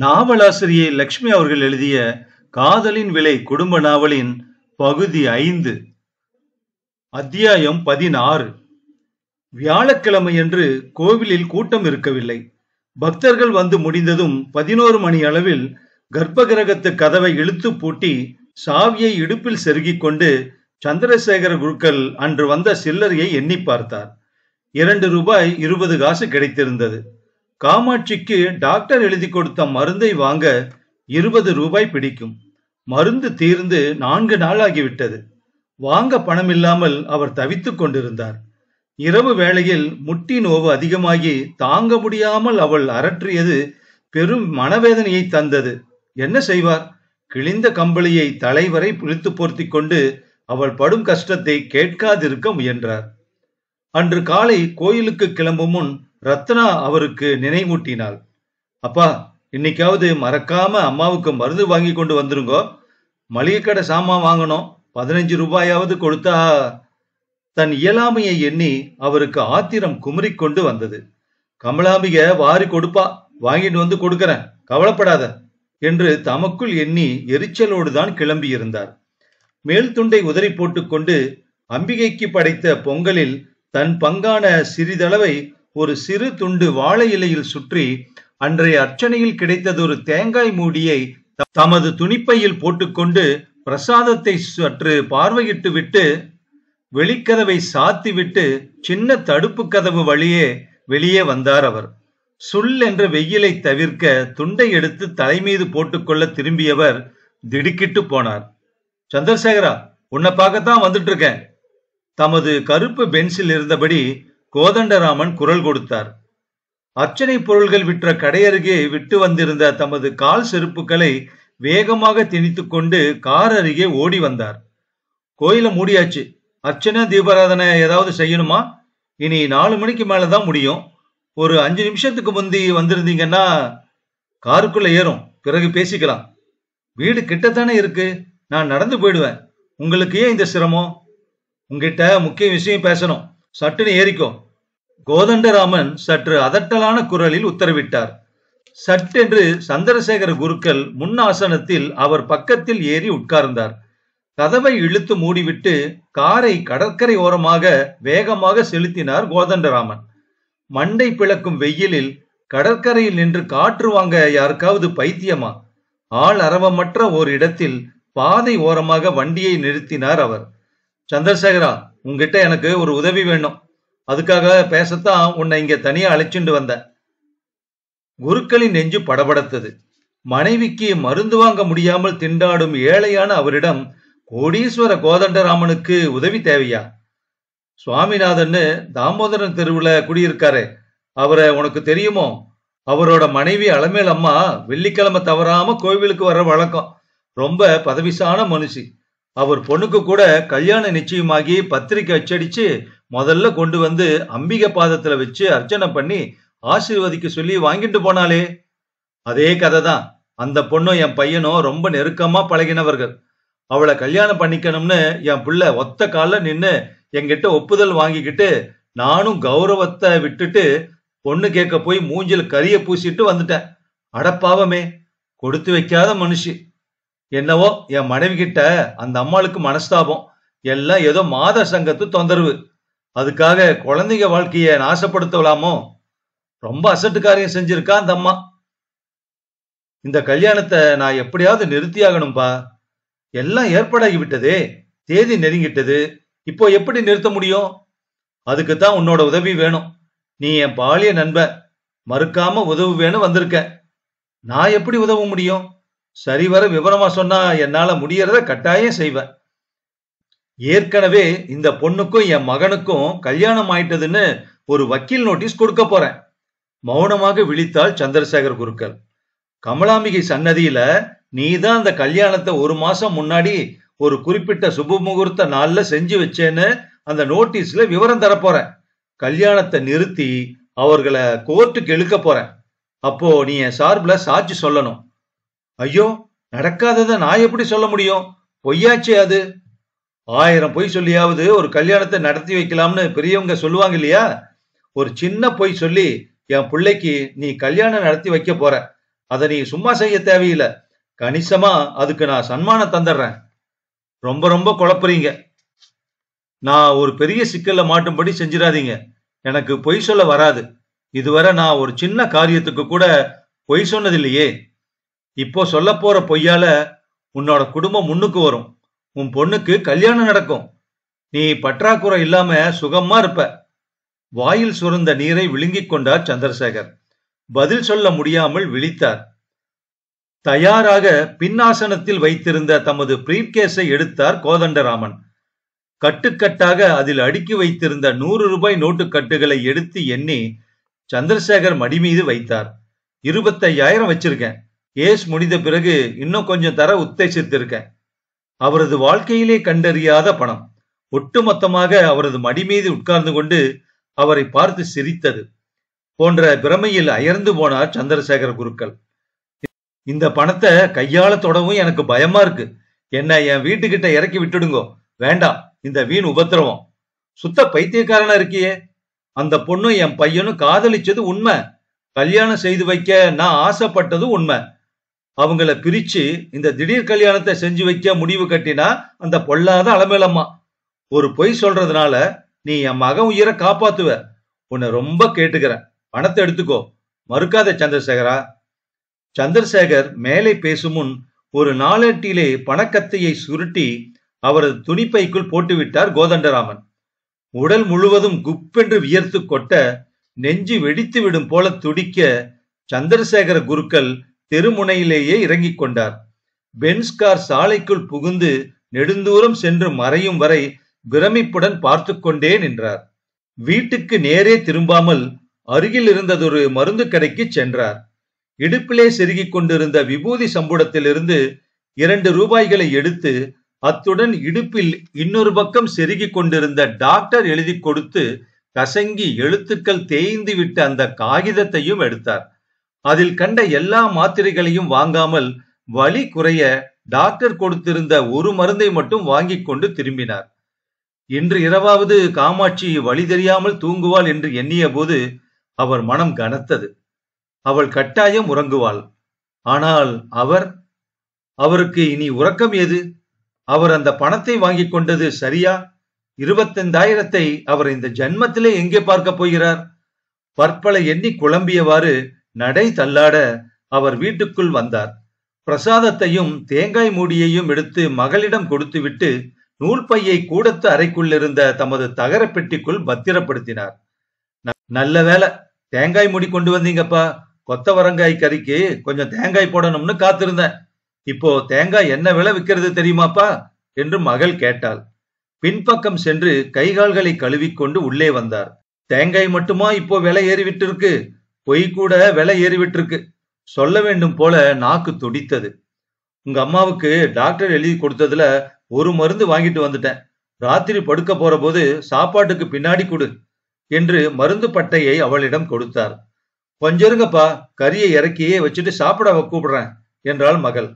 நாவலாசிரியை லக்ஷ்மி அவர்கள் எழுதிய காதலின் விலை குடும்ப நாவலின் பகுதி ஐந்து அத்தியாயம் பதினாறு வியாழக்கிழமையன்று கோவிலில் கூட்டம் இருக்கவில்லை பக்தர்கள் வந்து முடிந்ததும் பதினோரு மணி அளவில் கர்ப்பகிரகத்து கதவை இழுத்து பூட்டி சாவியை இடுப்பில் செருகிக் கொண்டு சந்திரசேகர குருக்கள் அன்று வந்த சில்லறையை எண்ணி பார்த்தார் இரண்டு ரூபாய் இருபது காசு கிடைத்திருந்தது காமாட்சிக்கு டாக்டர் எழுதி கொடுத்த மருந்தை வாங்க இருபது ரூபாய் பிடிக்கும் மருந்து தீர்ந்து நான்கு நாள் ஆகிவிட்டது வாங்க பணம் இல்லாமல் அவர் தவித்துக் கொண்டிருந்தார் இரவு வேளையில் முட்டி நோவு அதிகமாகி தாங்க முடியாமல் அவள் அரற்றியது பெரும் மனவேதனையை தந்தது என்ன செய்வார் கிழிந்த கம்பளியை தலைவரை பிழித்து போர்த்தி கொண்டு அவள் படும் கஷ்டத்தை கேட்காதிருக்க முயன்றார் அன்று காலை கோயிலுக்கு கிளம்பும் முன் ரத்னா அவருக்கு நினைவூட்டினாள் அப்பா இன்னைக்காவது மறக்காம அம்மாவுக்கு மருந்து வாங்கி கொண்டு வந்துருங்கோ மளிகை கடை சாமான் வாங்கணும் பதினஞ்சு ரூபாயாவது கொடுத்தா தன் இயலாமையை எண்ணி அவருக்கு ஆத்திரம் குமரிக்கொண்டு வந்தது கமலாம்பிக வாரி கொடுப்பா வாங்கிட்டு வந்து கொடுக்கறேன் கவலைப்படாத என்று தமக்குள் எண்ணி எரிச்சலோடு தான் கிளம்பியிருந்தார் மேல் துண்டை உதறி போட்டுக்கொண்டு அம்பிகைக்கு படைத்த பொங்கலில் தன் பங்கான சிறிதளவை ஒரு சிறு துண்டு வாழை இலையில் சுற்றி அன்றைய அர்ச்சனையில் கிடைத்ததொரு தேங்காய் மூடியை தமது துணிப்பையில் போட்டுக்கொண்டு பிரசாதத்தை சற்று பார்வையிட்டு விட்டு வெளிக்கதவை சாத்திவிட்டு சின்ன தடுப்பு கதவு வழியே வெளியே வந்தார் அவர் சுல் என்ற வெயிலை தவிர்க்க துண்டை எடுத்து தலைமீது போட்டுக்கொள்ள திரும்பியவர் திடுக்கிட்டு போனார் சந்திரசேகரா உன்னை பார்க்கத்தான் வந்துட்டு இருக்கேன் தமது கருப்பு பென்சில் இருந்தபடி கோதண்டராமன் குரல் கொடுத்தார் அர்ச்சனை பொருள்கள் விற்ற கடையருகே விட்டு வந்திருந்த தமது கால் செருப்புகளை வேகமாக திணித்து கொண்டு கார் அருகே ஓடி வந்தார் கோயில மூடியாச்சு அர்ச்சனை தீபாராதனை ஏதாவது செய்யணுமா இனி நாலு மணிக்கு மேலே தான் முடியும் ஒரு அஞ்சு நிமிஷத்துக்கு முந்தி வந்திருந்தீங்கன்னா காருக்குள்ளே ஏறும் பிறகு பேசிக்கலாம் வீடு கிட்டத்தானே இருக்கு நான் நடந்து போயிடுவேன் உங்களுக்கு ஏன் இந்த சிரமம் உங்ககிட்ட முக்கிய விஷயம் பேசணும் சட்டுன்னு ஏறிக்கோ கோதண்டராமன் சற்று அதட்டலான குரலில் உத்தரவிட்டார் சட்டென்று சந்திரசேகர குருக்கள் முன் ஆசனத்தில் அவர் பக்கத்தில் ஏறி உட்கார்ந்தார் கதவை இழுத்து மூடிவிட்டு காரை கடற்கரை ஓரமாக வேகமாக செலுத்தினார் கோதண்டராமன் மண்டை பிளக்கும் வெயிலில் கடற்கரையில் நின்று காற்று வாங்க யாருக்காவது பைத்தியமா ஆள் அரவமற்ற ஓர் இடத்தில் பாதை ஓரமாக வண்டியை நிறுத்தினார் அவர் சந்திரசேகரா உங்ககிட்ட எனக்கு ஒரு உதவி வேணும் அதுக்காக பேசத்தான் உன்னை இங்க தனியா அழைச்சிண்டு வந்தேன் குருக்களின் நெஞ்சு படபடத்தது மனைவிக்கு மருந்து வாங்க முடியாமல் திண்டாடும் ஏழையான அவரிடம் கோடீஸ்வர கோதண்டராமனுக்கு உதவி தேவையா சுவாமிநாதன் தாமோதரன் தெருவுல குடியிருக்காரு அவரை உனக்கு தெரியுமோ அவரோட மனைவி அலமேலம்மா அம்மா வெள்ளிக்கிழமை தவறாம கோவிலுக்கு வர வழக்கம் ரொம்ப பதவிசான மனுஷி அவர் பொண்ணுக்கு கூட கல்யாணம் நிச்சயமாகி பத்திரிக்கை அச்சடிச்சு முதல்ல கொண்டு வந்து அம்பிக பாதத்துல வச்சு அர்ச்சனை பண்ணி ஆசீர்வதிக்க சொல்லி வாங்கிட்டு போனாலே அதே கதை தான் அந்த பொண்ணும் என் பையனும் ரொம்ப நெருக்கமா பழகினவர்கள் அவளை கல்யாணம் பண்ணிக்கணும்னு என் பிள்ள ஒத்த கால நின்று என்கிட்ட ஒப்புதல் வாங்கிக்கிட்டு நானும் கௌரவத்தை விட்டுட்டு பொண்ணு கேட்க போய் மூஞ்சில் கரிய பூசிட்டு வந்துட்டேன் அடப்பாவமே கொடுத்து வைக்காத மனுஷி என்னவோ என் மனைவி கிட்ட அந்த அம்மாளுக்கு மனஸ்தாபம் எல்லாம் ஏதோ மாத சங்கத்து தொந்தரவு அதுக்காக குழந்தைங்க வாழ்க்கைய நாசப்படுத்தலாமோ ரொம்ப அசட்டுக்காரியம் செஞ்சிருக்கா அந்த அம்மா இந்த கல்யாணத்தை நான் எப்படியாவது நிறுத்தியாகணும்பா எல்லாம் ஏற்பாடாகி விட்டதே தேதி நெருங்கிட்டது இப்போ எப்படி நிறுத்த முடியும் அதுக்கு தான் உன்னோட உதவி வேணும் நீ என் பாலிய நண்பன் மறுக்காம உதவுவேன்னு வந்திருக்க நான் எப்படி உதவ முடியும் சரிவர விவரமா சொன்னா என்னால முடியறத கட்டாயம் செய்வேன் ஏற்கனவே இந்த பொண்ணுக்கும் என் மகனுக்கும் கல்யாணம் ஆயிட்டதுன்னு ஒரு வக்கீல் நோட்டீஸ் கொடுக்க போறேன் மௌனமாக விழித்தாள் சந்திரசேகர் குருக்கள் கமலாம்பிகை சன்னதியில நீதான் அந்த கல்யாணத்தை ஒரு மாசம் முன்னாடி ஒரு குறிப்பிட்ட சுப முகூர்த்த நாள்ல செஞ்சு வச்சேன்னு அந்த நோட்டீஸ்ல விவரம் தரப்போறேன் கல்யாணத்தை நிறுத்தி அவர்களை கோர்ட்டுக்கு இழுக்க போறேன் அப்போ நீ என் சார்பில் சாட்சி சொல்லணும் ஐயோ நடக்காததை நான் எப்படி சொல்ல முடியும் பொய்யாச்சே அது ஆயிரம் பொய் சொல்லியாவது ஒரு கல்யாணத்தை நடத்தி வைக்கலாம்னு பெரியவங்க சொல்லுவாங்க இல்லையா ஒரு சின்ன பொய் சொல்லி என் பிள்ளைக்கு நீ கல்யாணம் நடத்தி வைக்க போற அதை நீ சும்மா செய்ய தேவையில்லை கணிசமா அதுக்கு நான் சன்மானம் தந்துடுறேன் ரொம்ப ரொம்ப குழப்புறீங்க நான் ஒரு பெரிய சிக்கல்ல மாட்டும்படி செஞ்சிடாதீங்க எனக்கு பொய் சொல்ல வராது இதுவரை நான் ஒரு சின்ன காரியத்துக்கு கூட பொய் சொன்னதில்லையே இப்போ சொல்ல போற பொய்யால உன்னோட குடும்பம் முன்னுக்கு வரும் உன் பொண்ணுக்கு கல்யாணம் நடக்கும் நீ பற்றாக்குறை இல்லாம சுகமா இருப்ப வாயில் சுருந்த நீரை விழுங்கிக் கொண்டார் சந்திரசேகர் பதில் சொல்ல முடியாமல் விழித்தார் தயாராக பின்னாசனத்தில் வைத்திருந்த தமது பிரீப்கேஸை எடுத்தார் கோதண்டராமன் கட்டுக்கட்டாக அதில் அடுக்கி வைத்திருந்த நூறு ரூபாய் நோட்டு கட்டுகளை எடுத்து எண்ணி சந்திரசேகர் மடிமீது வைத்தார் இருபத்தையாயிரம் வச்சிருக்கேன் ஏஸ் முடிந்த பிறகு இன்னும் கொஞ்சம் தர உத்தேசித்திருக்கேன் அவரது வாழ்க்கையிலே கண்டறியாத பணம் ஒட்டுமொத்தமாக அவரது மடி மீது உட்கார்ந்து கொண்டு அவரை பார்த்து சிரித்தது போன்ற பிரமையில் அயர்ந்து போனார் சந்திரசேகர குருக்கள் இந்த பணத்தை கையாள தொடவும் எனக்கு பயமா இருக்கு என்ன என் வீட்டுக்கிட்ட இறக்கி விட்டுடுங்கோ வேண்டாம் இந்த வீண் உபத்திரவம் சுத்த பைத்தியக்காரனா இருக்கியே அந்த பொண்ணும் என் பையனும் காதலிச்சது உண்மை கல்யாணம் செய்து வைக்க நான் ஆசைப்பட்டது உண்மை அவங்கள பிரிச்சு இந்த திடீர் கல்யாணத்தை செஞ்சு வைக்க முடிவு கட்டினா அந்த பொல்லாத அலமேலம்மா ஒரு பொய் சொல்றதுனால நீ என் மகன் உயிரை காப்பாத்துவ உன்னை ரொம்ப கேட்டுக்கிறேன் பணத்தை எடுத்துக்கோ மறுக்காத சந்திரசேகரா சந்திரசேகர் மேலே பேசும் முன் ஒரு நாளட்டிலே பணக்கத்தையை சுருட்டி அவரது துணிப்பைக்குள் போட்டுவிட்டார் கோதண்டராமன் உடல் முழுவதும் குப்பென்று வியர்த்து கொட்ட நெஞ்சு வெடித்து விடும் போல துடிக்க சந்திரசேகர குருக்கள் தெருமுனையிலேயே இறங்கிக் கொண்டார் பென்ஸ்கார் சாலைக்குள் புகுந்து நெடுந்தூரம் சென்று மறையும் வரை பிரமிப்புடன் பார்த்து கொண்டே நின்றார் வீட்டுக்கு நேரே திரும்பாமல் அருகில் இருந்ததொரு மருந்து கடைக்கு சென்றார் இடுப்பிலே செருகிக் கொண்டிருந்த விபூதி சம்புடத்திலிருந்து இரண்டு ரூபாய்களை எடுத்து அத்துடன் இடுப்பில் இன்னொரு பக்கம் செருகிக் கொண்டிருந்த டாக்டர் எழுதி கொடுத்து கசங்கி எழுத்துக்கள் தேய்ந்து விட்ட அந்த காகிதத்தையும் எடுத்தார் அதில் கண்ட எல்லா மாத்திரைகளையும் வாங்காமல் வலி குறைய டாக்டர் கொடுத்திருந்த ஒரு மருந்தை மட்டும் வாங்கி கொண்டு திரும்பினார் இன்று இரவாவது காமாட்சி வழி தெரியாமல் தூங்குவாள் என்று எண்ணிய போது அவர் மனம் கனத்தது அவள் கட்டாயம் உறங்குவாள் ஆனால் அவர் அவருக்கு இனி உறக்கம் ஏது அவர் அந்த பணத்தை வாங்கி கொண்டது சரியா இருபத்தைந்தாயிரத்தை அவர் இந்த ஜன்மத்திலே எங்கே பார்க்க போகிறார் பற்பலை எண்ணி குழம்பியவாறு நடை தள்ளாட அவர் வீட்டுக்குள் வந்தார் பிரசாதத்தையும் தேங்காய் மூடியையும் எடுத்து மகளிடம் கொடுத்துவிட்டு நூல்பையை கூடத்து அறைக்குள்ளிருந்த தமது தகர பெட்டிக்குள் பத்திரப்படுத்தினார் நல்ல வேலை தேங்காய் மூடி கொண்டு வந்தீங்கப்பா கொத்தவரங்காய் கறிக்கு கொஞ்சம் தேங்காய் போடணும்னு காத்திருந்தேன் இப்போ தேங்காய் என்ன விலை விற்கிறது தெரியுமாப்பா என்று மகள் கேட்டாள் பின்பக்கம் சென்று கைகால்களை கழுவிக்கொண்டு உள்ளே வந்தார் தேங்காய் மட்டுமா இப்போ விலை ஏறிவிட்டு இருக்கு பொய் கூட விலை ஏறிவிட்டிருக்கு சொல்ல வேண்டும் போல நாக்கு துடித்தது உங்க அம்மாவுக்கு டாக்டர் எழுதி கொடுத்ததுல ஒரு மருந்து வாங்கிட்டு வந்துட்டேன் ராத்திரி படுக்க போற போது சாப்பாட்டுக்கு பின்னாடி கொடு என்று மருந்து பட்டையை அவளிடம் கொடுத்தார் கொஞ்சருங்கப்பா கறியை இறக்கியே வச்சுட்டு சாப்பிட கூப்பிடுறேன் என்றாள் மகள்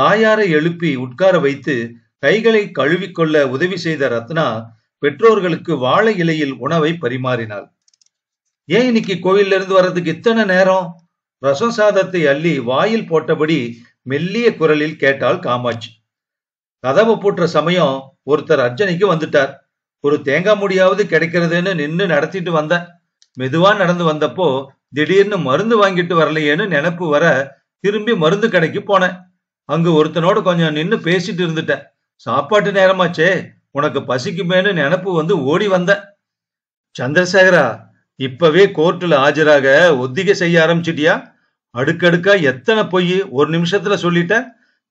தாயாரை எழுப்பி உட்கார வைத்து கைகளை கழுவிக்கொள்ள உதவி செய்த ரத்னா பெற்றோர்களுக்கு வாழை இலையில் உணவை பரிமாறினாள் ஏன் இன்னைக்கு கோவில்ல இருந்து வர்றதுக்கு இத்தனை நேரம் ரசம் சாதத்தை அள்ளி வாயில் போட்டபடி மெல்லிய குரலில் கேட்டாள் காமாட்சி கதவை பூட்டுற சமயம் ஒருத்தர் அர்ஜனைக்கு வந்துட்டார் ஒரு தேங்காய் முடியாவது கிடைக்கிறதுன்னு நின்று நடத்திட்டு வந்தேன் மெதுவா நடந்து வந்தப்போ திடீர்னு மருந்து வாங்கிட்டு வரலையேன்னு நினப்பு வர திரும்பி மருந்து கடைக்கு போனேன் அங்கு ஒருத்தனோட கொஞ்சம் நின்னு பேசிட்டு இருந்துட்டேன் சாப்பாட்டு நேரமாச்சே உனக்கு பசிக்குமேன்னு நினப்பு வந்து ஓடி வந்தேன் சந்திரசேகரா இப்பவே கோர்ட்டுல ஆஜராக ஒத்திகை செய்ய ஆரம்பிச்சிட்டியா அடுக்கடுக்கா எத்தனை பொய் ஒரு நிமிஷத்துல சொல்லிட்ட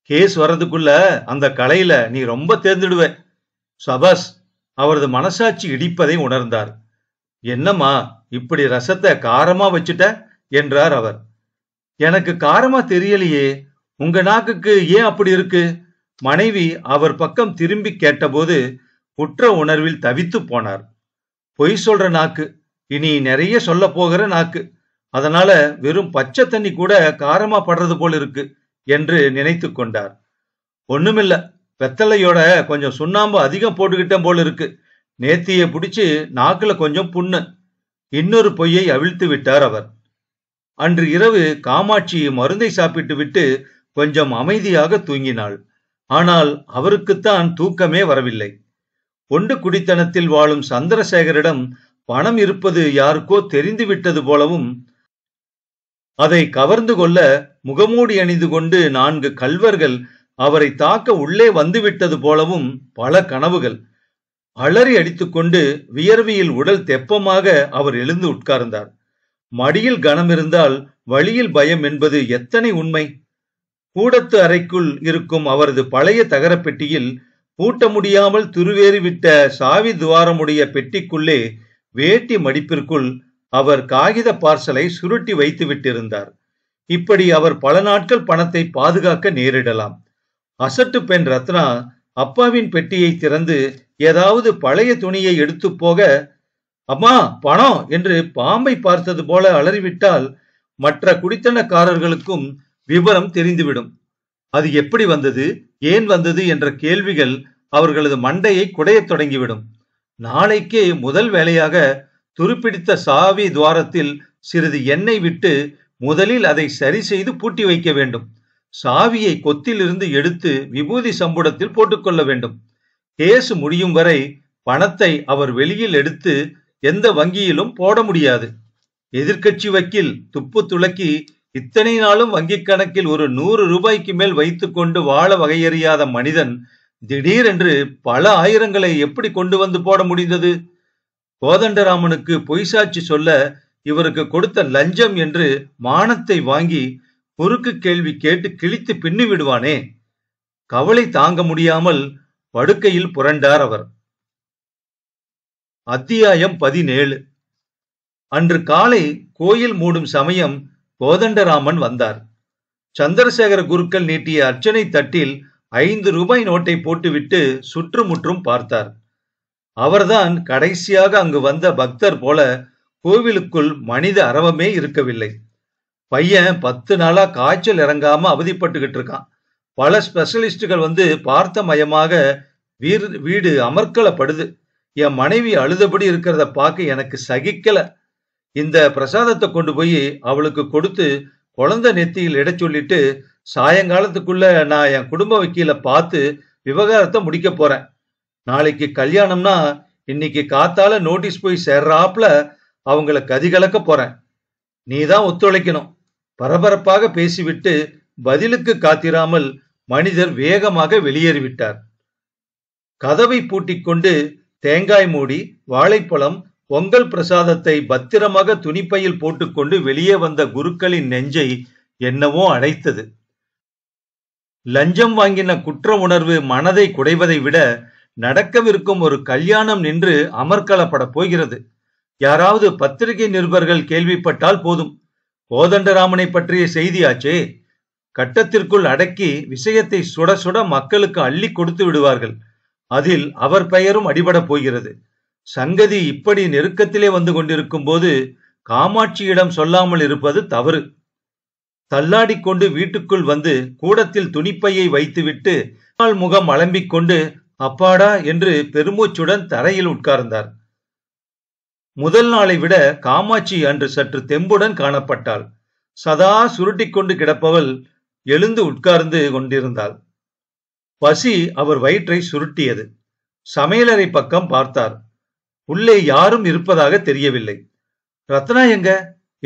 கேஸ் வர்றதுக்குள்ள அந்த கலையில நீ ரொம்ப தேர்ந்துடுவே சபாஸ் அவரது மனசாட்சி இடிப்பதை உணர்ந்தார் என்னம்மா இப்படி ரசத்தை காரமா வச்சுட்ட என்றார் அவர் எனக்கு காரமா தெரியலையே உங்க நாக்குக்கு ஏன் அப்படி இருக்கு மனைவி அவர் பக்கம் திரும்பி கேட்டபோது குற்ற உணர்வில் தவித்து போனார் பொய் சொல்ற நாக்கு இனி நிறைய சொல்ல போகிற நாக்கு அதனால வெறும் பச்சை தண்ணி கூட காரமா படுறது போல இருக்கு என்று நினைத்து கொண்டார் ஒண்ணுமில்ல வெத்தலையோட கொஞ்சம் சுண்ணாம்பு அதிகம் போட்டுக்கிட்டேன் போல இருக்கு நேத்திய பிடிச்சு நாக்குல கொஞ்சம் புண்ணு இன்னொரு பொய்யை அவிழ்த்து விட்டார் அவர் அன்று இரவு காமாட்சி மருந்தை சாப்பிட்டு விட்டு கொஞ்சம் அமைதியாக தூங்கினாள் ஆனால் அவருக்குத்தான் தூக்கமே வரவில்லை ஒண்டு குடித்தனத்தில் வாழும் சந்திரசேகரிடம் பணம் இருப்பது யாருக்கோ தெரிந்து விட்டது போலவும் அதை கவர்ந்து கொள்ள முகமூடி அணிந்து கொண்டு நான்கு கல்வர்கள் அவரை தாக்க உள்ளே வந்துவிட்டது போலவும் பல கனவுகள் அலறி அடித்துக்கொண்டு வியர்வியில் உடல் தெப்பமாக அவர் எழுந்து உட்கார்ந்தார் மடியில் கனம் இருந்தால் வழியில் பயம் என்பது எத்தனை உண்மை கூடத்து அறைக்குள் இருக்கும் அவரது பழைய தகரப்பெட்டியில் பூட்ட முடியாமல் துருவேறிவிட்ட சாவி துவாரமுடைய பெட்டிக்குள்ளே வேட்டி மடிப்பிற்குள் அவர் காகித பார்சலை சுருட்டி வைத்து விட்டிருந்தார் இப்படி அவர் பல நாட்கள் பணத்தை பாதுகாக்க நேரிடலாம் அசட்டு பெண் ரத்னா அப்பாவின் பெட்டியை திறந்து ஏதாவது பழைய துணியை எடுத்து போக அம்மா பணம் என்று பாம்பை பார்த்தது போல அலறிவிட்டால் மற்ற குடித்தனக்காரர்களுக்கும் விவரம் தெரிந்துவிடும் அது எப்படி வந்தது ஏன் வந்தது என்ற கேள்விகள் அவர்களது மண்டையை குடையத் தொடங்கிவிடும் நாளைக்கே முதல் வேலையாக துருப்பிடித்த சாவி துவாரத்தில் சிறிது எண்ணெய் விட்டு முதலில் அதை சரி செய்து பூட்டி வைக்க வேண்டும் சாவியை கொத்திலிருந்து எடுத்து விபூதி சம்புடத்தில் போட்டுக்கொள்ள வேண்டும் கேஸ் முடியும் வரை பணத்தை அவர் வெளியில் எடுத்து எந்த வங்கியிலும் போட முடியாது எதிர்கட்சி வக்கீல் துப்பு துளக்கி இத்தனை நாளும் வங்கிக் கணக்கில் ஒரு நூறு ரூபாய்க்கு மேல் வைத்துக்கொண்டு வாழ வகையறியாத மனிதன் திடீரென்று பல ஆயிரங்களை எப்படி கொண்டு வந்து போட முடிந்தது கோதண்டராமனுக்கு சாட்சி சொல்ல இவருக்கு கொடுத்த லஞ்சம் என்று மானத்தை வாங்கி குறுக்கு கேள்வி கேட்டு கிழித்து பின்னு விடுவானே கவலை தாங்க முடியாமல் படுக்கையில் புரண்டார் அவர் அத்தியாயம் பதினேழு அன்று காலை கோயில் மூடும் சமயம் கோதண்டராமன் வந்தார் சந்திரசேகர குருக்கள் நீட்டிய அர்ச்சனை தட்டில் ஐந்து ரூபாய் நோட்டை போட்டுவிட்டு சுற்றுமுற்றும் பார்த்தார் அவர்தான் கடைசியாக அங்கு வந்த பக்தர் போல கோவிலுக்குள் மனித அரவமே இருக்கவில்லை பையன் பத்து நாளா காய்ச்சல் இறங்காம அவதிப்பட்டுக்கிட்டு இருக்கான் பல ஸ்பெஷலிஸ்டுகள் வந்து பார்த்த மயமாக வீர் வீடு அமர்க்கலப்படுது என் மனைவி அழுதபடி இருக்கிறத பார்க்க எனக்கு சகிக்கல இந்த பிரசாதத்தை கொண்டு போய் அவளுக்கு கொடுத்து குழந்தை நெத்தியில் இட சொல்லிட்டு சாயங்காலத்துக்குள்ள நான் என் குடும்ப வக்கீல பார்த்து விவகாரத்தை முடிக்க போறேன் நாளைக்கு கல்யாணம்னா இன்னைக்கு காத்தால நோட்டீஸ் போய் சேர்றாப்புல அவங்கள கலக்க போறேன் நீ தான் ஒத்துழைக்கணும் பரபரப்பாக பேசிவிட்டு பதிலுக்கு காத்திராமல் மனிதர் வேகமாக வெளியேறிவிட்டார் கதவை பூட்டிக்கொண்டு தேங்காய் மூடி வாழைப்பழம் பொங்கல் பிரசாதத்தை பத்திரமாக துணிப்பையில் போட்டுக்கொண்டு வெளியே வந்த குருக்களின் நெஞ்சை என்னவோ அடைத்தது லஞ்சம் வாங்கின குற்ற உணர்வு மனதை குடைவதை விட நடக்கவிருக்கும் ஒரு கல்யாணம் நின்று அமர்கலப்பட போகிறது யாராவது பத்திரிகை நிருபர்கள் கேள்விப்பட்டால் போதும் கோதண்டராமனை பற்றிய செய்தியாச்சே கட்டத்திற்குள் அடக்கி விஷயத்தை சுட சுட மக்களுக்கு அள்ளி கொடுத்து விடுவார்கள் அதில் அவர் பெயரும் அடிபடப் போகிறது சங்கதி இப்படி நெருக்கத்திலே வந்து கொண்டிருக்கும் போது காமாட்சியிடம் சொல்லாமல் இருப்பது தவறு கொண்டு வீட்டுக்குள் வந்து கூடத்தில் துணிப்பையை வைத்துவிட்டு கால் முகம் அலம்பிக் கொண்டு அப்பாடா என்று பெருமூச்சுடன் தரையில் உட்கார்ந்தார் முதல் நாளை விட காமாட்சி அன்று சற்று தெம்புடன் காணப்பட்டாள் சதா சுருட்டி கொண்டு கிடப்பவள் எழுந்து உட்கார்ந்து கொண்டிருந்தாள் பசி அவர் வயிற்றை சுருட்டியது சமையலறை பக்கம் பார்த்தார் உள்ளே யாரும் இருப்பதாக தெரியவில்லை ரத்னா எங்க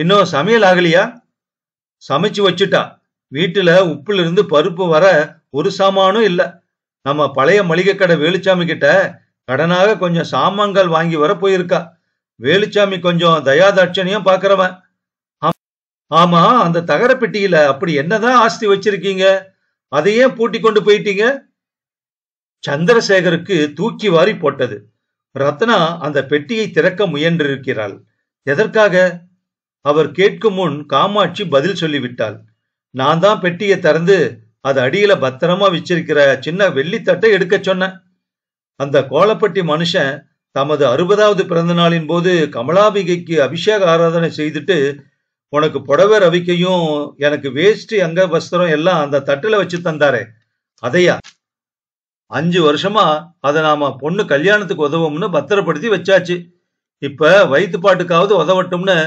இன்னும் சமையல் ஆகலையா சமைச்சு வச்சுட்டா வீட்டுல உப்புல இருந்து பருப்பு வர ஒரு சாமானும் இல்ல நம்ம பழைய மளிகை கடை வேலுச்சாமி கிட்ட கடனாக கொஞ்சம் சாமான்கள் வாங்கி வர போயிருக்கா வேலுச்சாமி கொஞ்சம் தயாதாட்சணியம் பாக்குறவன் ஆமா அந்த தகர பெட்டியில அப்படி என்னதான் ஆஸ்தி வச்சிருக்கீங்க அதையே பூட்டி கொண்டு போயிட்டீங்க சந்திரசேகருக்கு தூக்கி வாரி போட்டது ரத்னா அந்த பெட்டியை திறக்க முயன்றிருக்கிறாள் எதற்காக அவர் கேட்கும் முன் காமாட்சி பதில் சொல்லிவிட்டாள் நான் தான் பெட்டியை திறந்து அது அடியில பத்திரமா வச்சிருக்கிற சின்ன வெள்ளித்தட்டை எடுக்க சொன்னேன் அந்த கோலப்பட்டி மனுஷன் தமது அறுபதாவது பிறந்த நாளின் போது கமலாபிகைக்கு அபிஷேக ஆராதனை செய்துட்டு உனக்கு புடவை ரவிக்கையும் எனக்கு வேஷ்டி அங்க வஸ்திரம் எல்லாம் அந்த தட்டுல வச்சு தந்தாரே அதையா அஞ்சு வருஷமா அதை நாம பொண்ணு கல்யாணத்துக்கு உதவும்னு பத்திரப்படுத்தி வச்சாச்சு இப்ப வயிற்று பாட்டுக்காவது உதவட்டும்னு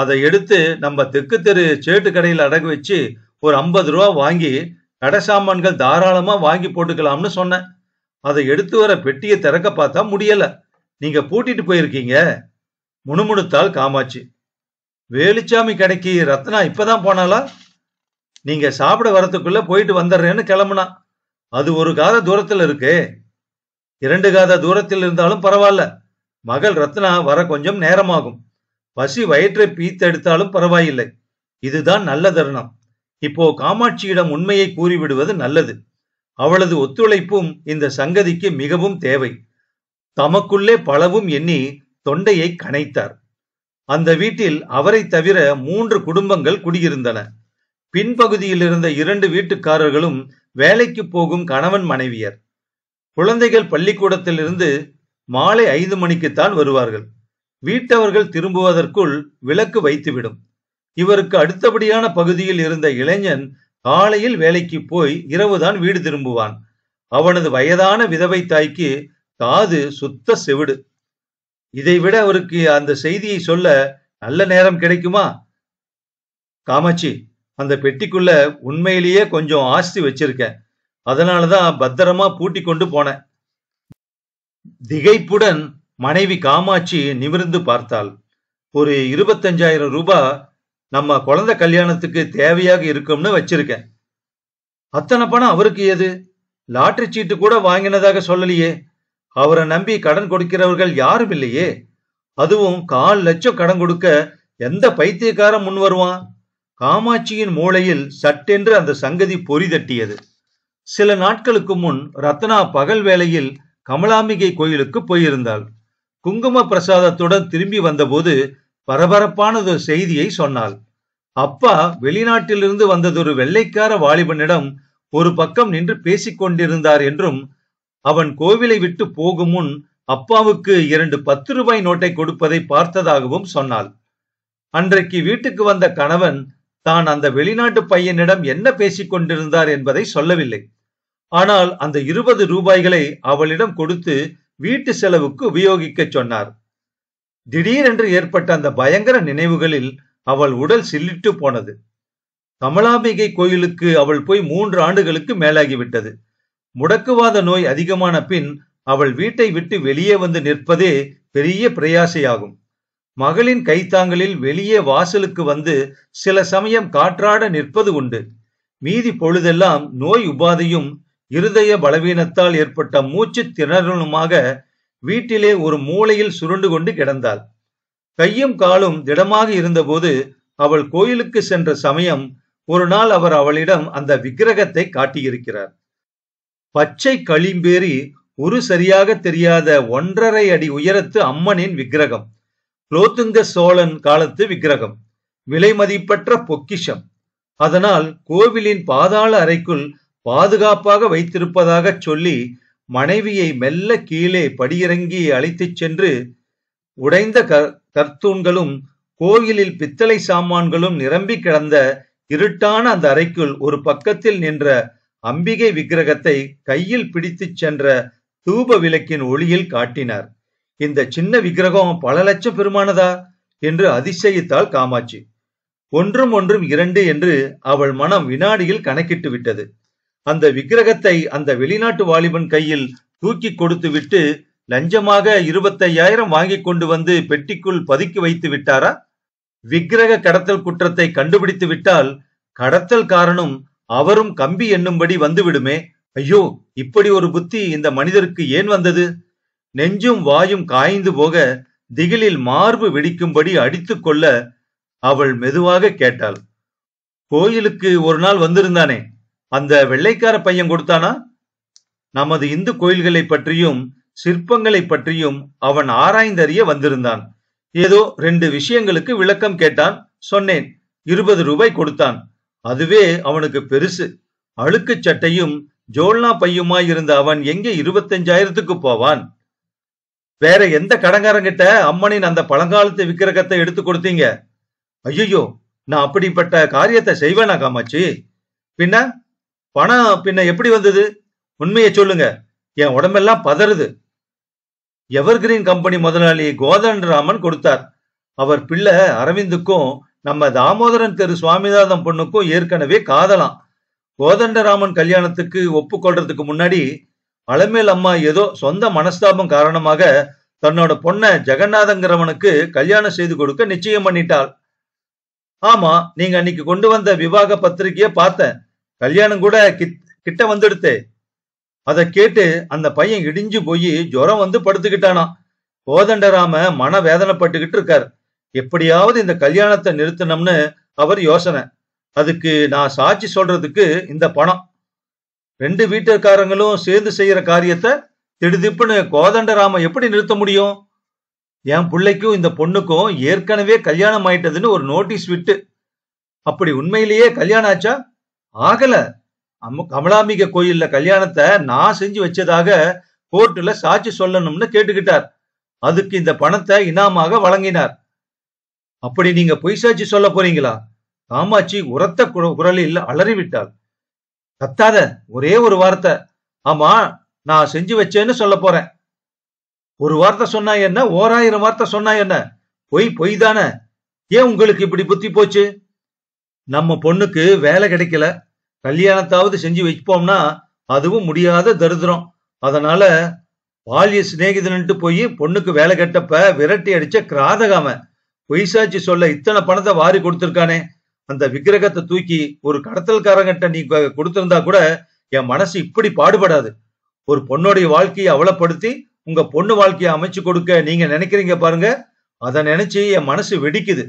அதை எடுத்து நம்ம தெற்கு தெரு சேட்டு கடையில் அடகு வச்சு ஒரு ஐம்பது ரூபா வாங்கி கடை சாமான்கள் தாராளமாக வாங்கி போட்டுக்கலாம்னு சொன்னேன் அதை எடுத்து வர பெட்டியை திறக்க பார்த்தா முடியலை நீங்கள் பூட்டிட்டு போயிருக்கீங்க முணுமுணுத்தாள் காமாட்சி வேலுச்சாமி கடைக்கு ரத்னா இப்போதான் போனாலா நீங்கள் சாப்பிட வரத்துக்குள்ளே போயிட்டு வந்துடுறேன்னு கிளம்புனா அது ஒரு காத தூரத்தில் இருக்கு இரண்டு காத தூரத்தில் இருந்தாலும் பரவாயில்ல மகள் ரத்னா வர கொஞ்சம் நேரமாகும் பசி வயிற்றை பீத்தெடுத்தாலும் பரவாயில்லை இதுதான் நல்ல தருணம் இப்போ காமாட்சியிடம் உண்மையை கூறிவிடுவது நல்லது அவளது ஒத்துழைப்பும் இந்த சங்கதிக்கு மிகவும் தேவை தமக்குள்ளே பலவும் எண்ணி தொண்டையை கனைத்தார் அந்த வீட்டில் அவரை தவிர மூன்று குடும்பங்கள் குடியிருந்தன பின்பகுதியில் இருந்த இரண்டு வீட்டுக்காரர்களும் வேலைக்கு போகும் கணவன் மனைவியர் குழந்தைகள் பள்ளிக்கூடத்திலிருந்து மாலை ஐந்து மணிக்குத்தான் வருவார்கள் வீட்டவர்கள் திரும்புவதற்குள் விளக்கு வைத்துவிடும் இவருக்கு அடுத்தபடியான பகுதியில் இருந்த இளைஞன் காலையில் வேலைக்கு போய் இரவுதான் வீடு திரும்புவான் அவனது வயதான விதவை தாய்க்கு காது சுத்த செவிடு இதைவிட அவருக்கு அந்த செய்தியை சொல்ல நல்ல நேரம் கிடைக்குமா காமாட்சி அந்த பெட்டிக்குள்ள உண்மையிலேயே கொஞ்சம் ஆஸ்தி வச்சிருக்க அதனாலதான் பத்திரமா பூட்டி கொண்டு போனேன் திகைப்புடன் மனைவி காமாட்சி நிமிர்ந்து பார்த்தாள் ஒரு இருபத்தஞ்சாயிரம் ரூபாய் நம்ம குழந்தை கல்யாணத்துக்கு தேவையாக இருக்கும்னு வச்சிருக்கேன் அத்தனை பணம் அவருக்கு ஏது லாட்ரி சீட்டு கூட வாங்கினதாக சொல்லலையே அவரை நம்பி கடன் கொடுக்கிறவர்கள் யாரும் இல்லையே அதுவும் கால் லட்சம் கடன் கொடுக்க எந்த பைத்தியக்காரன் முன் வருவான் காமாட்சியின் மூளையில் சட்டென்று அந்த சங்கதி பொறி தட்டியது சில நாட்களுக்கு முன் ரத்னா பகல் வேளையில் கமலாம்பிகை கோயிலுக்கு போயிருந்தாள் குங்கும பிரசாதத்துடன் திரும்பி வந்தபோது பரபரப்பானது செய்தியை சொன்னாள் அப்பா வெளிநாட்டிலிருந்து வந்ததொரு வெள்ளைக்கார வாலிபனிடம் ஒரு பக்கம் நின்று பேசிக் கொண்டிருந்தார் என்றும் அவன் கோவிலை விட்டு போகும் முன் அப்பாவுக்கு இரண்டு பத்து ரூபாய் நோட்டை கொடுப்பதை பார்த்ததாகவும் சொன்னாள் அன்றைக்கு வீட்டுக்கு வந்த கணவன் தான் அந்த வெளிநாட்டு பையனிடம் என்ன பேசிக் கொண்டிருந்தார் என்பதை சொல்லவில்லை ஆனால் அந்த இருபது ரூபாய்களை அவளிடம் கொடுத்து வீட்டு செலவுக்கு உபயோகிக்க சொன்னார் திடீரென்று ஏற்பட்ட அந்த பயங்கர நினைவுகளில் அவள் உடல் சில்லிட்டு போனது கமலாம்பிகை கோயிலுக்கு அவள் போய் மூன்று ஆண்டுகளுக்கு மேலாகிவிட்டது முடக்குவாத நோய் அதிகமான பின் அவள் வீட்டை விட்டு வெளியே வந்து நிற்பதே பெரிய பிரயாசையாகும் மகளின் கைத்தாங்களில் வெளியே வாசலுக்கு வந்து சில சமயம் காற்றாட நிற்பது உண்டு மீதி பொழுதெல்லாம் நோய் உபாதையும் இருதய பலவீனத்தால் ஏற்பட்ட மூச்சு திணறலுமாக வீட்டிலே ஒரு மூலையில் சுருண்டு கொண்டு கிடந்தாள் கையும் காலும் திடமாக இருந்தபோது அவள் கோயிலுக்கு சென்ற சமயம் ஒரு நாள் அவர் அவளிடம் அந்த விக்கிரகத்தை காட்டியிருக்கிறார் பச்சை களிம்பேறி ஒரு சரியாக தெரியாத ஒன்றரை அடி உயரத்து அம்மனின் விக்கிரகம் குலோத்துங்க சோழன் காலத்து விக்கிரகம் விலை மதிப்பற்ற பொக்கிஷம் அதனால் கோவிலின் பாதாள அறைக்குள் பாதுகாப்பாக வைத்திருப்பதாகச் சொல்லி மனைவியை மெல்ல கீழே படியிறங்கி அழைத்துச் சென்று உடைந்த கர்த்தூண்களும் கோயிலில் பித்தளை சாமான்களும் நிரம்பி கிடந்த இருட்டான அந்த அறைக்குள் ஒரு பக்கத்தில் நின்ற அம்பிகை விக்கிரகத்தை கையில் பிடித்துச் சென்ற தூப விளக்கின் ஒளியில் காட்டினார் இந்த சின்ன விக்கிரகம் பல லட்சம் பெருமானதா என்று அதிசயித்தாள் காமாட்சி ஒன்றும் ஒன்றும் இரண்டு என்று அவள் மனம் வினாடியில் கணக்கிட்டு விட்டது அந்த விக்கிரகத்தை அந்த வெளிநாட்டு வாலிபன் கையில் தூக்கி கொடுத்து விட்டு லஞ்சமாக இருபத்தையாயிரம் வாங்கி கொண்டு வந்து பெட்டிக்குள் பதுக்கி வைத்து விட்டாரா விக்கிரக கடத்தல் குற்றத்தை கண்டுபிடித்து விட்டால் கடத்தல் காரணம் அவரும் கம்பி என்னும்படி வந்துவிடுமே ஐயோ இப்படி ஒரு புத்தி இந்த மனிதருக்கு ஏன் வந்தது நெஞ்சும் வாயும் காய்ந்து போக திகிலில் மார்பு வெடிக்கும்படி கொள்ள அவள் மெதுவாக கேட்டாள் கோயிலுக்கு ஒரு நாள் வந்திருந்தானே அந்த வெள்ளைக்கார பையன் கொடுத்தானா நமது இந்து கோயில்களை பற்றியும் சிற்பங்களை பற்றியும் அவன் ஆராய்ந்தறிய வந்திருந்தான் ஏதோ ரெண்டு விஷயங்களுக்கு விளக்கம் கேட்டான் சொன்னேன் இருபது ரூபாய் கொடுத்தான் அதுவே அவனுக்கு பெருசு அழுக்கு சட்டையும் ஜோல்னா பையுமாய் இருந்த அவன் எங்கே இருபத்தஞ்சாயிரத்துக்கு போவான் வேற எந்த கடங்காரங்கிட்ட அம்மனின் அந்த பழங்காலத்து விக்கிரகத்தை எடுத்து கொடுத்தீங்க ஐயோ நான் அப்படிப்பட்ட காரியத்தை செய்வேனா காமாச்சி பின்ன பணம் பின்ன எப்படி வந்தது உண்மையை சொல்லுங்க என் உடம்பெல்லாம் பதறுது எவர்கிரீன் கம்பெனி முதலாளி கோதன் ராமன் கொடுத்தார் அவர் பிள்ளை அரவிந்துக்கும் நம்ம தாமோதரன் தெரு சுவாமிநாதன் பொண்ணுக்கும் ஏற்கனவே காதலாம் கோதண்டராமன் கல்யாணத்துக்கு ஒப்புக்கொள்றதுக்கு முன்னாடி அலமேல் அம்மா ஏதோ சொந்த மனஸ்தாபம் காரணமாக தன்னோட பொண்ணை ஜெகநாதங்கிறவனுக்கு கல்யாணம் செய்து கொடுக்க நிச்சயம் பண்ணிட்டாள் ஆமா நீங்க அன்னைக்கு கொண்டு வந்த விவாக பத்திரிகைய பார்த்தேன் கல்யாணம் கூட கிட்ட வந்துடுத்து அதை கேட்டு அந்த பையன் இடிஞ்சு போய் ஜுரம் வந்து படுத்துக்கிட்டானா கோதண்டராம மன வேதனைப்பட்டுக்கிட்டு இருக்கார் எப்படியாவது இந்த கல்யாணத்தை நிறுத்தணும்னு அவர் யோசனை அதுக்கு நான் சாட்சி சொல்றதுக்கு இந்த பணம் ரெண்டு வீட்டுக்காரங்களும் சேர்ந்து செய்யற காரியத்தை திடுதிப்புன்னு கோதண்டராம எப்படி நிறுத்த முடியும் என் பிள்ளைக்கும் இந்த பொண்ணுக்கும் ஏற்கனவே கல்யாணம் ஆயிட்டதுன்னு ஒரு நோட்டீஸ் விட்டு அப்படி உண்மையிலேயே கல்யாணம் ஆச்சா ஆகல கமலாம்பிக கோயில்ல கல்யாணத்தை நான் செஞ்சு வச்சதாக கோர்ட்டுல சாட்சி சொல்லணும்னு கேட்டுக்கிட்டார் அதுக்கு இந்த பணத்தை இனாமாக வழங்கினார் அப்படி நீங்க பொய் சாட்சி சொல்ல போறீங்களா காமாட்சி உரத்த குரலில் அலறிவிட்டாள் கத்தாத ஒரே ஒரு வார்த்தை ஆமா நான் செஞ்சு வச்சேன்னு சொல்ல போறேன் ஒரு வார்த்தை சொன்னா என்ன ஓராயிரம் வார்த்தை சொன்னா என்ன பொய் பொய் தானே ஏன் உங்களுக்கு இப்படி புத்தி போச்சு நம்ம பொண்ணுக்கு வேலை கிடைக்கல கல்யாணத்தாவது செஞ்சு வைப்போம்னா அதுவும் முடியாத தருதிரம் அதனால பாலிய சிநேகிதன்ட்டு போய் பொண்ணுக்கு வேலை கெட்டப்ப விரட்டி அடிச்ச கிராதகாம பொய்சாட்சி சொல்ல இத்தனை பணத்தை வாரி கொடுத்துருக்கானே அந்த விக்கிரகத்தை தூக்கி ஒரு கடத்தல்காரங்கிட்ட நீ கொடுத்திருந்தா கூட என் மனசு இப்படி பாடுபடாது ஒரு பொண்ணுடைய வாழ்க்கையை அவலப்படுத்தி உங்க பொண்ணு வாழ்க்கையை அமைச்சு கொடுக்க நீங்க நினைக்கிறீங்க பாருங்க அதை நினைச்சு என் மனசு வெடிக்குது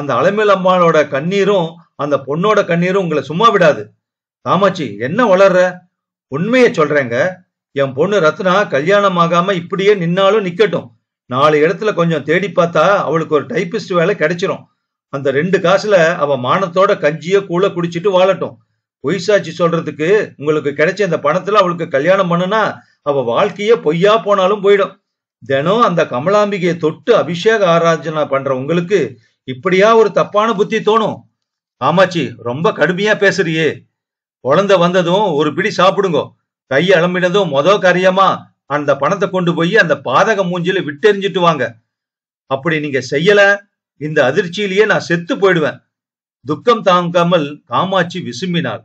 அந்த அலமேல் அம்மாவோட கண்ணீரும் அந்த பொண்ணோட கண்ணீரும் உங்களை சும்மா விடாது காமாட்சி என்ன வளர்ற உண்மைய சொல்றேங்க என் பொண்ணு ரத்னா கல்யாணம் ஆகாம இப்படியே நின்னாலும் நிக்கட்டும் நாலு இடத்துல கொஞ்சம் தேடி பார்த்தா அவளுக்கு ஒரு டைபிஸ்ட் வேலை கிடைச்சிரும் அந்த ரெண்டு காசுல அவ மானத்தோட கஞ்சிய கூழ குடிச்சிட்டு வாழட்டும் பொய்சாட்சி சொல்றதுக்கு உங்களுக்கு கிடைச்ச இந்த பணத்துல அவளுக்கு கல்யாணம் பண்ணுனா அவ வாழ்க்கையே பொய்யா போனாலும் போயிடும் தினம் அந்த கமலாம்பிகையை தொட்டு அபிஷேக ஆராஜனா பண்ற உங்களுக்கு இப்படியா ஒரு தப்பான புத்தி தோணும் ஆமாச்சி ரொம்ப கடுமையா பேசுறியே குழந்தை வந்ததும் ஒரு பிடி சாப்பிடுங்கோ கை அலம்பினதும் மொத காரியமா அந்த பணத்தை கொண்டு போய் அந்த பாதக மூஞ்சில விட்டெறிஞ்சிட்டு வாங்க அப்படி நீங்க செய்யல இந்த அதிர்ச்சியிலேயே நான் செத்து போயிடுவேன் துக்கம் தாங்காமல் காமாட்சி விசும்பினாள்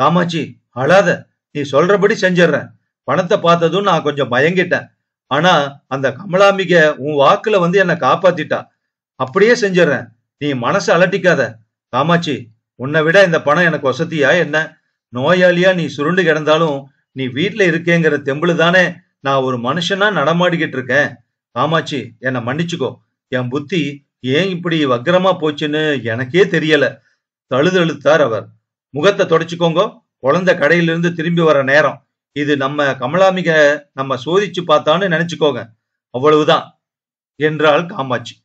காமாட்சி அழாத நீ சொல்றபடி செஞ்சிடுறேன் பணத்தை பார்த்ததும் நான் கொஞ்சம் பயங்கிட்டேன் ஆனா அந்த கமலாம்பிகை உன் வாக்குல வந்து என்னை காப்பாத்திட்டா அப்படியே செஞ்சிடறேன் நீ மனசை அலட்டிக்காத காமாட்சி உன்னை விட இந்த பணம் எனக்கு வசதியா என்ன நோயாளியா நீ சுருண்டு கிடந்தாலும் நீ வீட்டுல இருக்கேங்கிற தெம்புல தானே நான் ஒரு மனுஷனா நடமாடிக்கிட்டு இருக்கேன் காமாட்சி என்னை மன்னிச்சுக்கோ என் புத்தி ஏன் இப்படி வக்கரமா போச்சுன்னு எனக்கே தெரியல தழுதழுத்தார் அவர் முகத்தை தொடச்சிக்கோங்க குழந்தை கடையிலிருந்து திரும்பி வர நேரம் இது நம்ம கமலாமிக நம்ம சோதிச்சு பார்த்தான்னு நினைச்சுக்கோங்க அவ்வளவுதான் என்றாள் காமாட்சி